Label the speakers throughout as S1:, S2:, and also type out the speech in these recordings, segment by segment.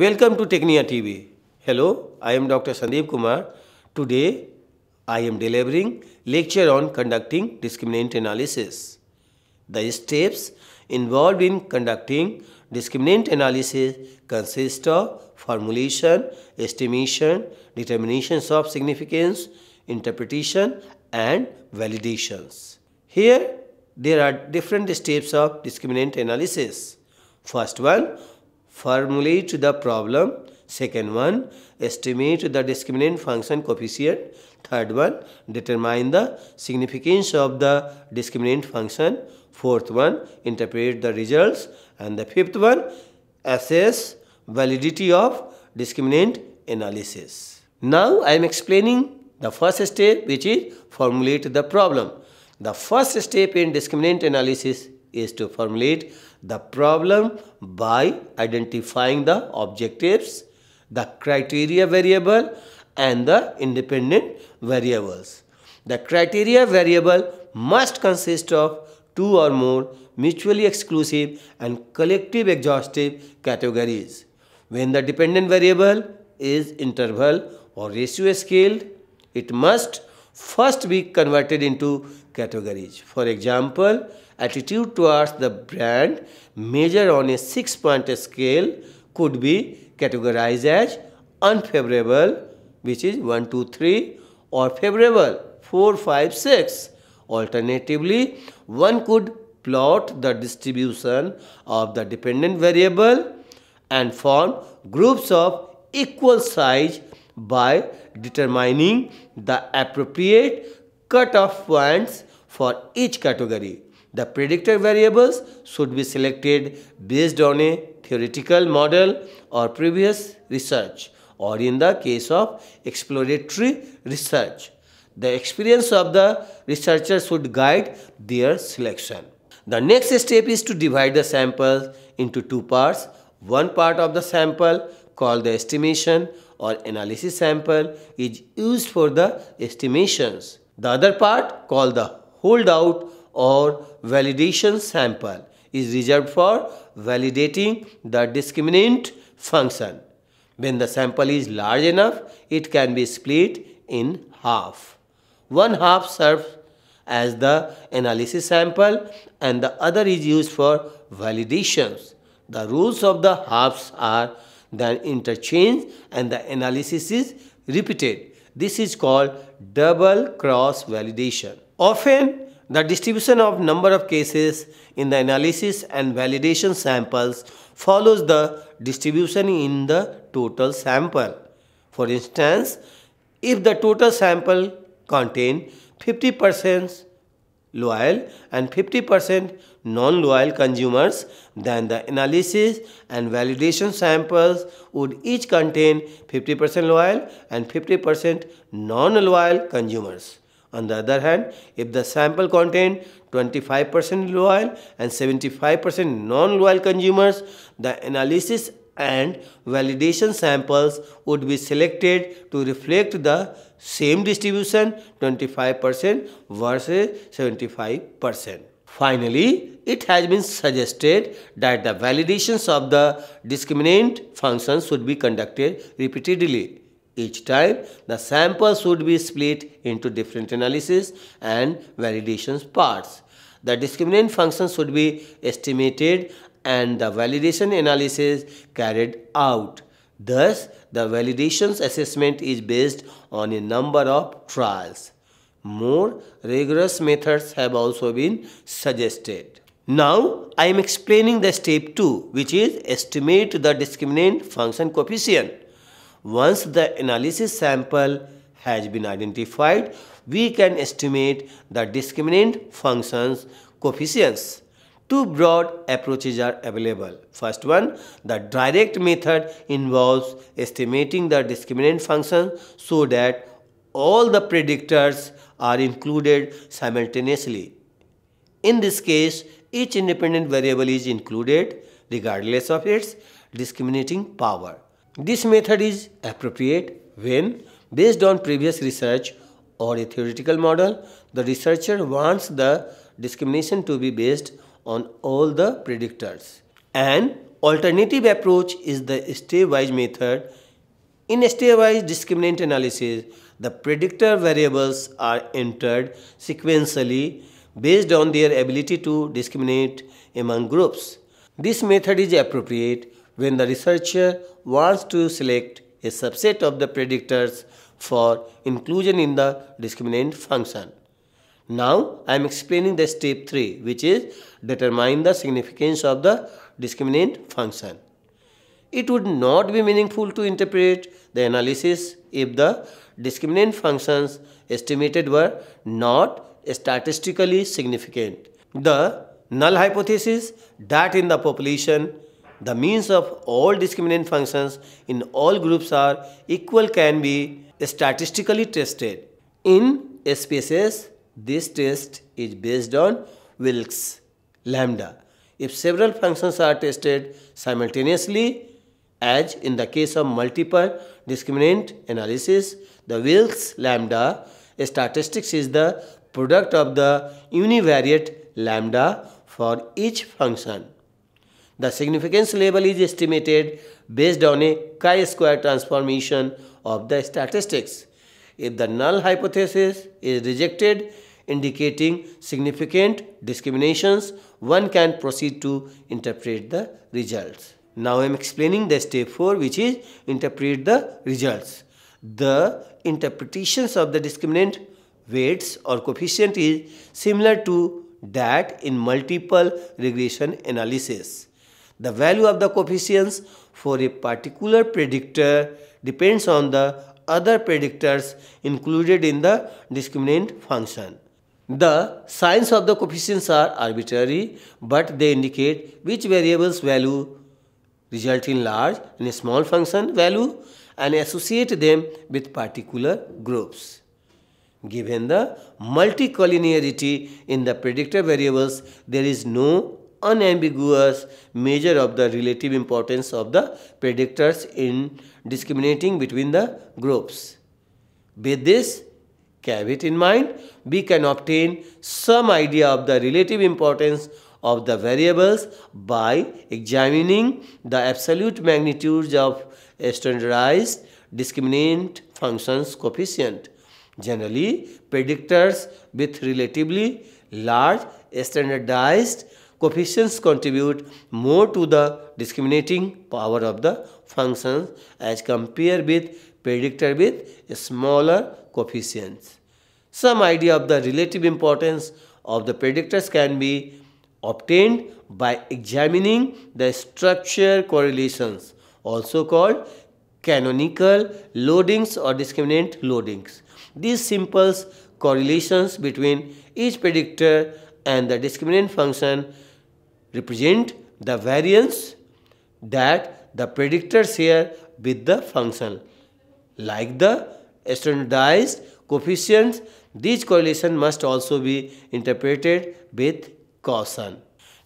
S1: Welcome to Technia TV. Hello, I am Dr. Sandeep Kumar. Today, I am delivering lecture on conducting discriminant analysis. The steps involved in conducting discriminant analysis consist of formulation, estimation, determinations of significance, interpretation and validations. Here, there are different steps of discriminant analysis. First one, formulate the problem second one estimate the discriminant function coefficient third one determine the significance of the discriminant function fourth one interpret the results and the fifth one assess validity of discriminant analysis now i am explaining the first step which is formulate the problem the first step in discriminant analysis is to formulate the problem by identifying the objectives, the criteria variable and the independent variables. The criteria variable must consist of two or more mutually exclusive and collective exhaustive categories. When the dependent variable is interval or ratio scaled, it must first be converted into categories. For example, attitude towards the brand measured on a six-point scale could be categorized as unfavorable, which is 1, 2, 3, or favorable, 4, 5, 6. Alternatively, one could plot the distribution of the dependent variable and form groups of equal size by determining the appropriate cutoff points for each category. The predictor variables should be selected based on a theoretical model or previous research or in the case of exploratory research. The experience of the researcher should guide their selection. The next step is to divide the sample into two parts. One part of the sample called the estimation or analysis sample is used for the estimations. The other part called the holdout or validation sample is reserved for validating the discriminant function. When the sample is large enough, it can be split in half. One half serves as the analysis sample and the other is used for validations. The rules of the halves are then interchange and the analysis is repeated. This is called double cross validation. Often, the distribution of number of cases in the analysis and validation samples follows the distribution in the total sample. For instance, if the total sample contain 50% loyal and 50% non-loyal consumers, then the analysis and validation samples would each contain 50% loyal and 50% non-loyal consumers. On the other hand, if the sample contained 25% loyal and 75% non-loyal consumers, the analysis and validation samples would be selected to reflect the same distribution 25% versus 75%. Finally, it has been suggested that the validations of the discriminant functions should be conducted repeatedly. Each time, the sample should be split into different analysis and validations parts. The discriminant function should be estimated and the validation analysis carried out. Thus, the validations assessment is based on a number of trials. More rigorous methods have also been suggested. Now I am explaining the step 2 which is estimate the discriminant function coefficient. Once the analysis sample has been identified, we can estimate the discriminant function's coefficients. Two broad approaches are available. First one, the direct method involves estimating the discriminant function so that all the predictors are included simultaneously. In this case, each independent variable is included regardless of its discriminating power. This method is appropriate when, based on previous research or a theoretical model, the researcher wants the discrimination to be based on all the predictors. An alternative approach is the stepwise method in stepwise discriminant analysis, the predictor variables are entered sequentially based on their ability to discriminate among groups. This method is appropriate when the researcher wants to select a subset of the predictors for inclusion in the discriminant function. Now I am explaining the step 3 which is determine the significance of the discriminant function. It would not be meaningful to interpret the analysis if the discriminant functions estimated were not statistically significant. The null hypothesis that in the population, the means of all discriminant functions in all groups are equal can be statistically tested. In SPSS, this test is based on Wilks lambda. If several functions are tested simultaneously, as in the case of multiple discriminant analysis, the Wilks lambda statistics is the product of the univariate lambda for each function. The significance level is estimated based on a chi-square transformation of the statistics. If the null hypothesis is rejected, indicating significant discriminations, one can proceed to interpret the results. Now I am explaining the step 4 which is interpret the results. The interpretations of the discriminant weights or coefficient is similar to that in multiple regression analysis. The value of the coefficients for a particular predictor depends on the other predictors included in the discriminant function. The signs of the coefficients are arbitrary but they indicate which variable's value result in large and small function value and associate them with particular groups. Given the multicollinearity in the predictor variables, there is no unambiguous measure of the relative importance of the predictors in discriminating between the groups. With this, Keep it in mind, we can obtain some idea of the relative importance of the variables by examining the absolute magnitudes of standardized discriminant functions coefficient. Generally, predictors with relatively large standardized coefficients contribute more to the discriminating power of the functions as compared with predictor with smaller coefficients. Some idea of the relative importance of the predictors can be obtained by examining the structure correlations, also called canonical loadings or discriminant loadings. These simple correlations between each predictor and the discriminant function represent the variance that the predictors share with the function like the standardized coefficients, these correlation must also be interpreted with caution.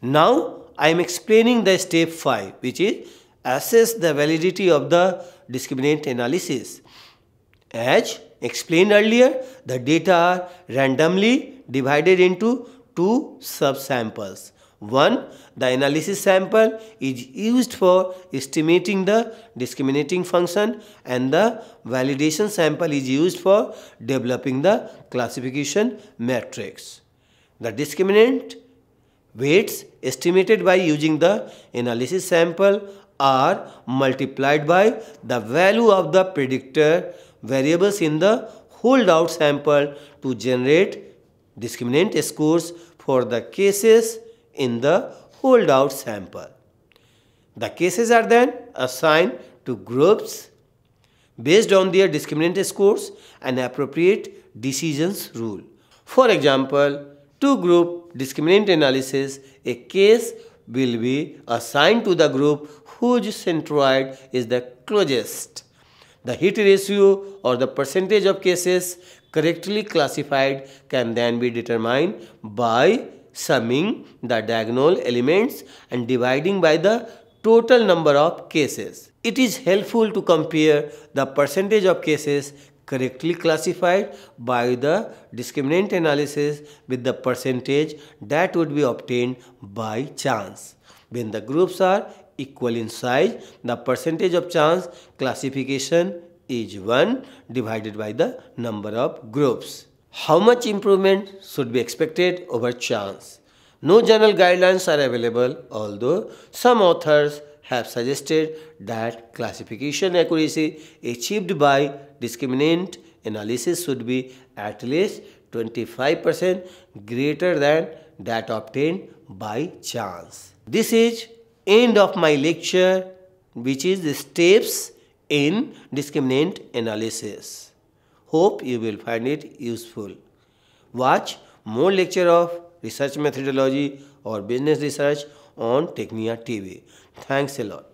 S1: Now, I am explaining the step 5 which is assess the validity of the discriminant analysis. As explained earlier, the data are randomly divided into two subsamples. 1. The analysis sample is used for estimating the discriminating function and the validation sample is used for developing the classification matrix. The discriminant weights estimated by using the analysis sample are multiplied by the value of the predictor variables in the holdout sample to generate discriminant scores for the cases in the holdout sample. The cases are then assigned to groups based on their discriminant scores and appropriate decisions rule. For example, to group discriminant analysis, a case will be assigned to the group whose centroid is the closest. The hit ratio or the percentage of cases correctly classified can then be determined by summing the diagonal elements and dividing by the total number of cases. It is helpful to compare the percentage of cases correctly classified by the discriminant analysis with the percentage that would be obtained by chance. When the groups are equal in size, the percentage of chance classification is 1 divided by the number of groups how much improvement should be expected over chance. No general guidelines are available, although some authors have suggested that classification accuracy achieved by discriminant analysis should be at least 25% greater than that obtained by chance. This is end of my lecture which is the steps in discriminant analysis. Hope you will find it useful. Watch more lecture of research methodology or business research on Technia TV. Thanks a lot.